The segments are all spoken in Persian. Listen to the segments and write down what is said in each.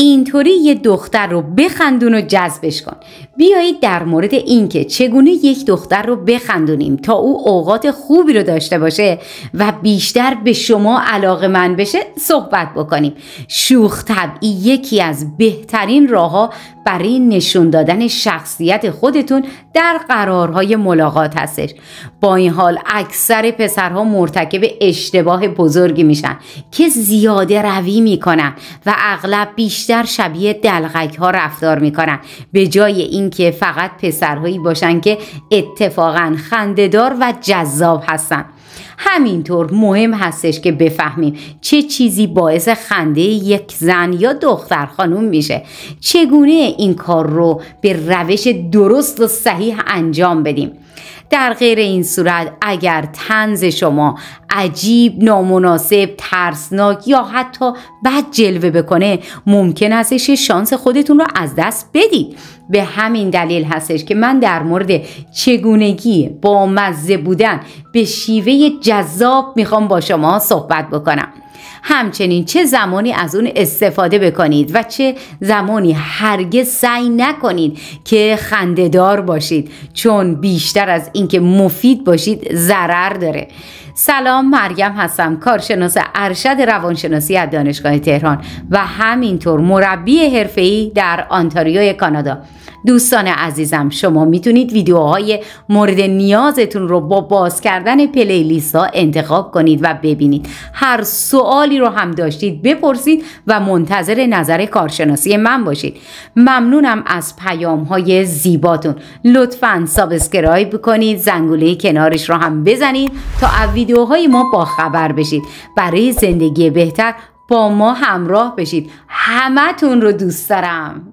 اینطوری یه دختر رو بخندون و جذبش کن بیایید در مورد اینکه چگونه یک دختر رو بخندونیم تا او اوقات خوبی رو داشته باشه و بیشتر به شما علاقه من بشه صحبت بکنیم شوخ طبعی یکی از بهترین راهها برای نشون دادن شخصیت خودتون در قرارهای ملاقات هستش با این حال اکثر پسرها مرتکب اشتباه بزرگی میشن که زیاده روی میکنن و اغلب بیشتر شبیه دلغک ها رفتار میکنن به جای اینکه فقط پسرهایی باشن که اتفاقا خندهدار و جذاب هستن همینطور مهم هستش که بفهمیم چه چیزی باعث خنده یک زن یا دختر خانم میشه چگونه این کار رو به روش درست و صحیح انجام بدیم در غیر این صورت اگر تنز شما عجیب، نامناسب، ترسناک یا حتی بد جلوه بکنه ممکن هستش شانس خودتون رو از دست بدید به همین دلیل هستش که من در مورد چگونگی با مزه بودن به شیوه جذاب میخوام با شما صحبت بکنم همچنین چه زمانی از اون استفاده بکنید و چه زمانی هرگز سعی نکنید که خندهدار باشید چون بیشتر از اینکه مفید باشید ضرر داره سلام مریم هستم کارشناس ارشد روانشناسی از دانشگاه تهران و همینطور مربی حرفه‌ای در آنتاریوی کانادا دوستان عزیزم شما میتونید ویدیوهای مورد نیازتون رو با باز کردن پلیلیست ها انتخاب کنید و ببینید هر سوالی رو هم داشتید بپرسید و منتظر نظر کارشناسی من باشید ممنونم از پیام های زیباتون لطفا سابسکرایب کنید زنگوله کنارش رو هم بزنید تا از ویدیوهای ما با خبر بشید برای زندگی بهتر با ما همراه بشید تون رو دوست دارم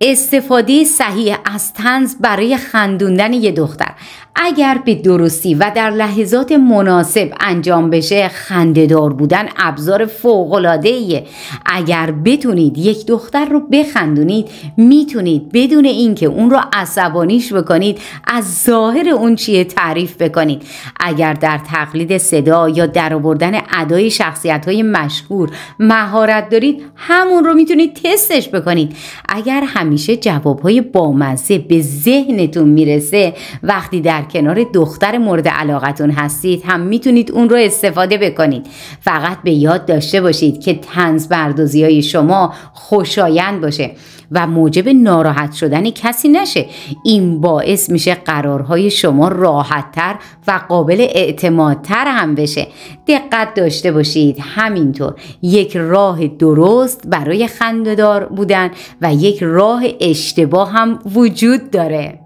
استفاده صحیح از تنز برای خندوندن یه دختر اگر به درستی و در لحظات مناسب انجام بشه خندهدار بودن ابزار فوقلاده ایه اگر بتونید یک دختر رو بخندونید میتونید بدون اینکه اون رو عصبانیش بکنید از ظاهر اون چیه تعریف بکنید اگر در تقلید صدا یا در آوردن ادای شخصیت های مشهور مهارت دارید همون رو میتونید تستش بکنید اگر همیشه جواب های بامزه به ذهنتون میرسه وقتی در کنار دختر مورد علاقتون هستید هم میتونید اون رو استفاده بکنید فقط به یاد داشته باشید که تنز بردازی های شما خوشایند باشه و موجب ناراحت شدن کسی نشه این باعث میشه قرارهای شما راحتتر و قابل اعتمادتر هم بشه دقت داشته باشید همینطور یک راه درست برای خنددار بودن و یک راه اشتباه هم وجود داره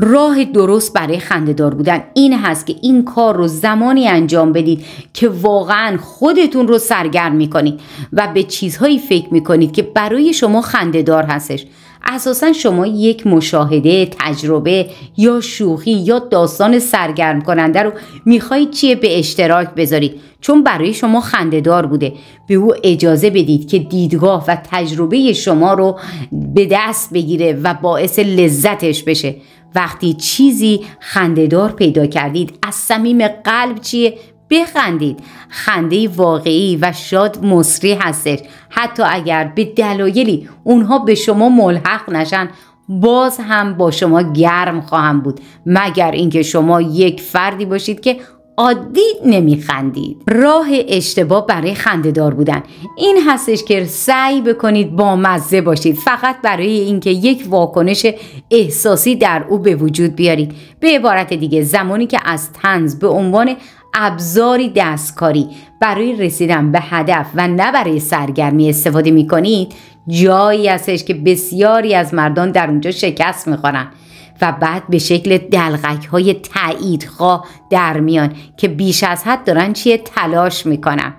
راه درست برای خندهدار بودن این هست که این کار رو زمانی انجام بدید که واقعا خودتون رو سرگرم میکنید و به چیزهایی فکر میکنید که برای شما خندهدار هستش اساسا شما یک مشاهده تجربه یا شوخی یا داستان سرگرم کننده رو میخواهید چیه به اشتراک بذارید چون برای شما خندهدار بوده به او اجازه بدید که دیدگاه و تجربه شما رو به دست بگیره و باعث لذتش بشه وقتی چیزی خندهدار پیدا کردید از صمیم قلب چیه بخندید خنده واقعی و شاد مصری هستش حتی اگر به دلایلی اونها به شما ملحق نشن باز هم با شما گرم خواهم بود مگر اینکه شما یک فردی باشید که عادی نمیخندید راه اشتباه برای خندهدار بودن این هستش که سعی بکنید با مزه باشید فقط برای اینکه یک واکنش احساسی در او به وجود بیارید به عبارت دیگه زمانی که از تنز به عنوان ابزاری دستکاری برای رسیدن به هدف و نه برای سرگرمی استفاده میکنید جایی هستش که بسیاری از مردان در اونجا شکست میخورن و بعد به شکل دلغک های در میان که بیش از حد دارن چیه تلاش میکنن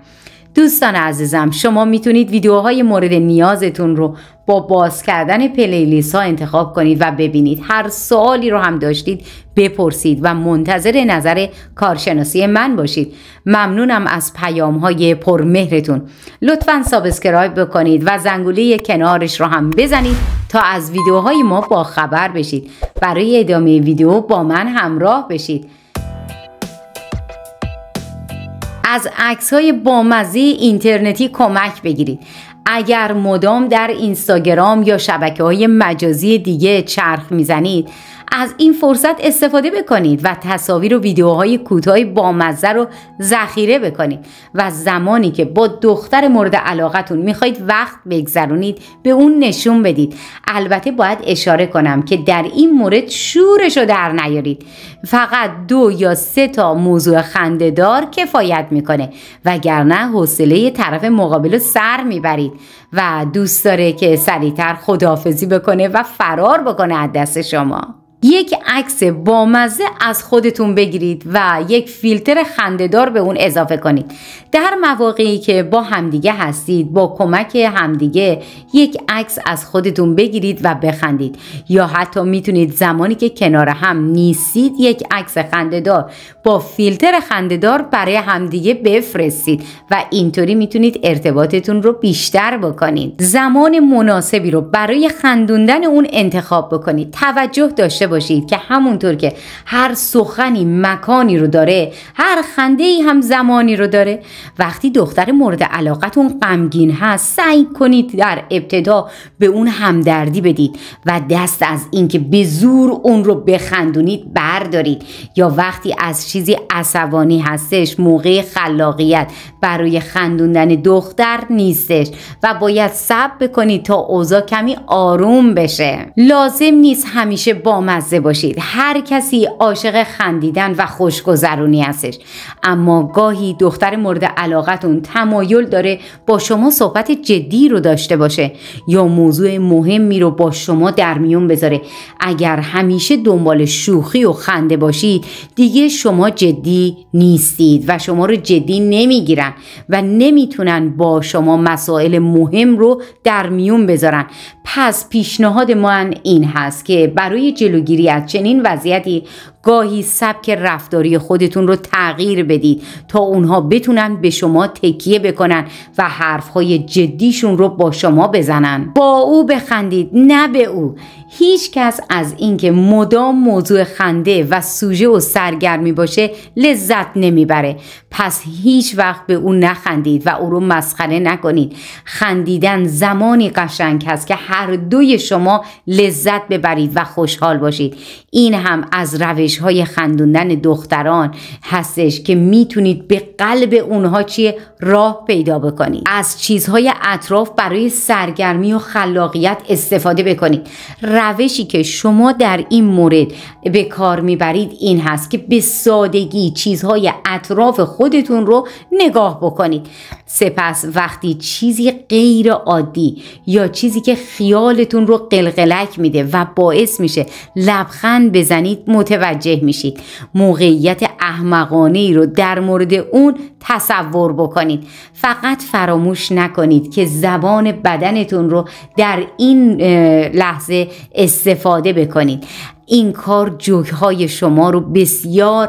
دوستان عزیزم شما میتونید ویدیوهای مورد نیازتون رو با باز کردن پلیلیست ها انتخاب کنید و ببینید هر سوالی رو هم داشتید بپرسید و منتظر نظر کارشناسی من باشید ممنونم از پیام های پرمهرتون لطفا سابسکرایب بکنید و زنگوله کنارش رو هم بزنید تا از ویدیوهای ما با خبر بشید برای ادامه ویدیو با من همراه بشید از عکس های بامزه اینترنتی کمک بگیرید اگر مدام در اینستاگرام یا شبکه های مجازی دیگه چرخ میزنید از این فرصت استفاده بکنید و تصاویر و ویدیوهای کوتاه بامزه رو ذخیره بکنید و زمانی که با دختر مورد علاقتون میخواید وقت بگذرونید به اون نشون بدید البته باید اشاره کنم که در این مورد شورش رو در نیارید فقط دو یا سه تا موضوع خندهدار کفایت میکنه وگرنه حوصله طرف مقابل رو سر میبرید و دوست داره که سریعتر خداحافظی بکنه و فرار بکنه از دست شما یک عکس بامزه از خودتون بگیرید و یک فیلتر خندهدار به اون اضافه کنید در مواقعی که با همدیگه هستید با کمک همدیگه یک عکس از خودتون بگیرید و بخندید یا حتی میتونید زمانی که کنار هم نیستید یک عکس خندهدار با فیلتر خندهدار برای همدیگه بفرستید و اینطوری میتونید ارتباطتون رو بیشتر بکنید زمان مناسبی رو برای خندوندن اون انتخاب بکنید توجه داشته باشید که همونطور که هر سخنی مکانی رو داره هر خنده ای هم زمانی رو داره وقتی دختر مورد علاقتون غمگین هست سعی کنید در ابتدا به اون همدردی بدید و دست از اینکه به زور اون رو بخندونید بردارید یا وقتی از چیزی عصبانی هستش موقع خلاقیت برای خندوندن دختر نیستش و باید صبر بکنید تا اوضاع کمی آروم بشه لازم نیست همیشه با باشید هر کسی عاشق خندیدن و خوشگذرونی هستش اما گاهی دختر مورد علاقتون تمایل داره با شما صحبت جدی رو داشته باشه یا موضوع مهمی رو با شما در میون بذاره اگر همیشه دنبال شوخی و خنده باشید دیگه شما جدی نیستید و شما رو جدی نمیگیرن و نمیتونن با شما مسائل مهم رو در میون بذارن پس پیشنهاد من این هست که برای جلوگیری جلوگیری از چنین وضعیتی گاهی سبک رفتاری خودتون رو تغییر بدید تا اونها بتونن به شما تکیه بکنن و حرفهای جدیشون رو با شما بزنن با او بخندید نه به او هیچ کس از اینکه مدام موضوع خنده و سوژه و سرگرمی باشه لذت نمیبره پس هیچ وقت به او نخندید و او رو مسخره نکنید خندیدن زمانی قشنگ هست که هر دوی شما لذت ببرید و خوشحال باشید این هم از روش روش های خندوندن دختران هستش که میتونید به قلب اونها چیه راه پیدا بکنید از چیزهای اطراف برای سرگرمی و خلاقیت استفاده بکنید روشی که شما در این مورد به کار میبرید این هست که به سادگی چیزهای اطراف خودتون رو نگاه بکنید سپس وقتی چیزی غیر عادی یا چیزی که خیالتون رو قلقلک میده و باعث میشه لبخند بزنید متوجه متوجه میشید موقعیت احمقانه ای رو در مورد اون تصور بکنید فقط فراموش نکنید که زبان بدنتون رو در این لحظه استفاده بکنید این کار جوکهای شما رو بسیار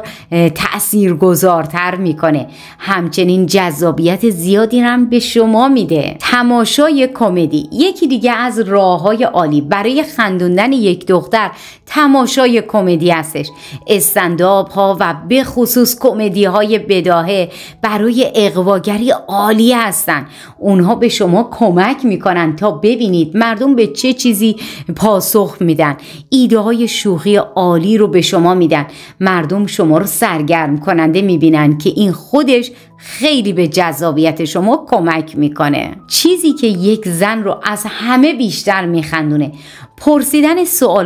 تاثیرگذارتر میکنه همچنین جذابیت زیادی هم به شما میده تماشای کمدی یکی دیگه از راه های عالی برای خندوندن یک دختر تماشای کمدی هستش استنداب ها و به خصوص کمدی های بداهه برای اقواگری عالی هستند اونها به شما کمک میکنن تا ببینید مردم به چه چیزی پاسخ میدن ایده های شو شوخی عالی رو به شما میدن مردم شما رو سرگرم کننده میبینن که این خودش خیلی به جذابیت شما کمک میکنه چیزی که یک زن رو از همه بیشتر میخندونه پرسیدن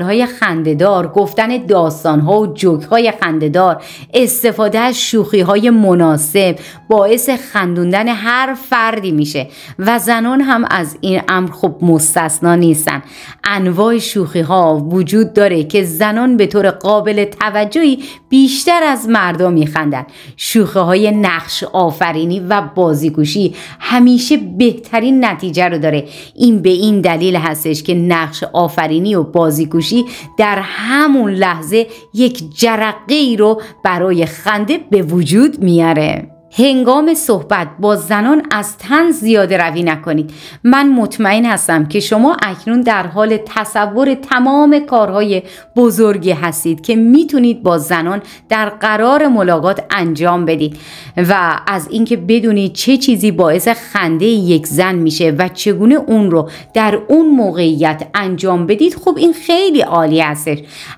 های خنددار گفتن داستان ها و های خنددار استفاده از شوخی های مناسب باعث خندوندن هر فردی میشه و زنان هم از این امر خب مستثنا نیستن انواع شوخی ها وجود داره که زنان به طور قابل توجهی بیشتر از مردم میخندن شوخی های نقش آ آفرینی و بازیگوشی همیشه بهترین نتیجه رو داره این به این دلیل هستش که نقش آفرینی و بازیگوشی در همون لحظه یک جرقه ای رو برای خنده به وجود میاره هنگام صحبت با زنان از تن زیاده روی نکنید من مطمئن هستم که شما اکنون در حال تصور تمام کارهای بزرگی هستید که میتونید با زنان در قرار ملاقات انجام بدید و از اینکه بدونید چه چیزی باعث خنده یک زن میشه و چگونه اون رو در اون موقعیت انجام بدید خب این خیلی عالی هستش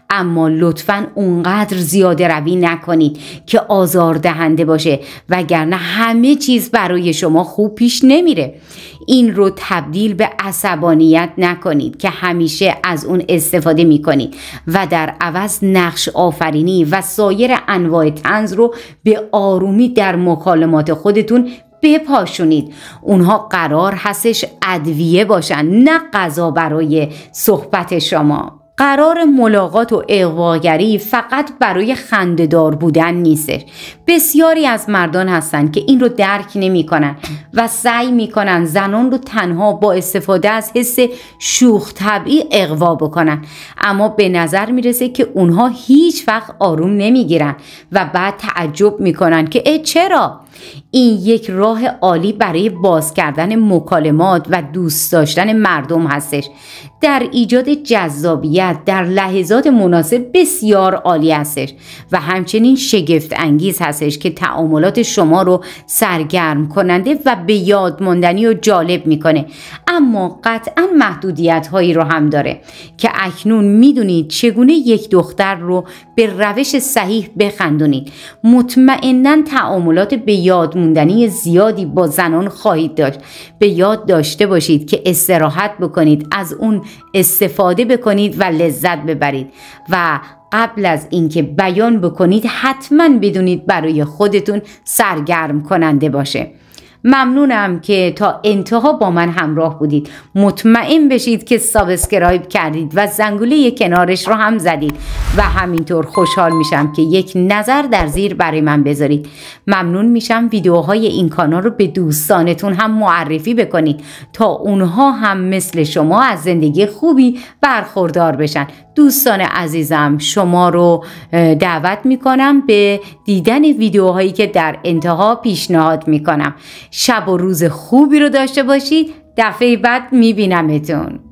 اما لطفا اونقدر زیاده روی نکنید که آزار دهنده باشه و وگرنه همه چیز برای شما خوب پیش نمیره این رو تبدیل به عصبانیت نکنید که همیشه از اون استفاده میکنید و در عوض نقش آفرینی و سایر انواع تنز رو به آرومی در مکالمات خودتون بپاشونید اونها قرار هستش ادویه باشن نه غذا برای صحبت شما قرار ملاقات و اغواگری فقط برای خندهدار بودن نیستش بسیاری از مردان هستند که این رو درک نمیکنن و سعی میکنن زنان رو تنها با استفاده از حس شوخ طبعی اقوا بکنن اما به نظر میرسه که اونها هیچ وقت آروم نمیگیرن و بعد تعجب میکنن که ا چرا این یک راه عالی برای باز کردن مکالمات و دوست داشتن مردم هستش در ایجاد جذابیت در لحظات مناسب بسیار عالی هستش و همچنین شگفت انگیز هستش که تعاملات شما رو سرگرم کننده و به یاد ماندنی و جالب میکنه اما قطعا محدودیت هایی رو هم داره که اکنون میدونید چگونه یک دختر رو به روش صحیح بخندونید مطمئنا تعاملات به یادموندنی زیادی با زنان خواهید داشت به یاد داشته باشید که استراحت بکنید از اون استفاده بکنید و لذت ببرید و قبل از اینکه بیان بکنید حتما بدونید برای خودتون سرگرم کننده باشه ممنونم که تا انتها با من همراه بودید مطمئن بشید که سابسکرایب کردید و زنگوله کنارش رو هم زدید و همینطور خوشحال میشم که یک نظر در زیر برای من بذارید ممنون میشم ویدیوهای این کانال رو به دوستانتون هم معرفی بکنید تا اونها هم مثل شما از زندگی خوبی برخوردار بشن دوستان عزیزم شما رو دعوت میکنم به دیدن ویدیوهایی که در انتها پیشنهاد میکنم شب و روز خوبی رو داشته باشید دفعه بعد میبینمتون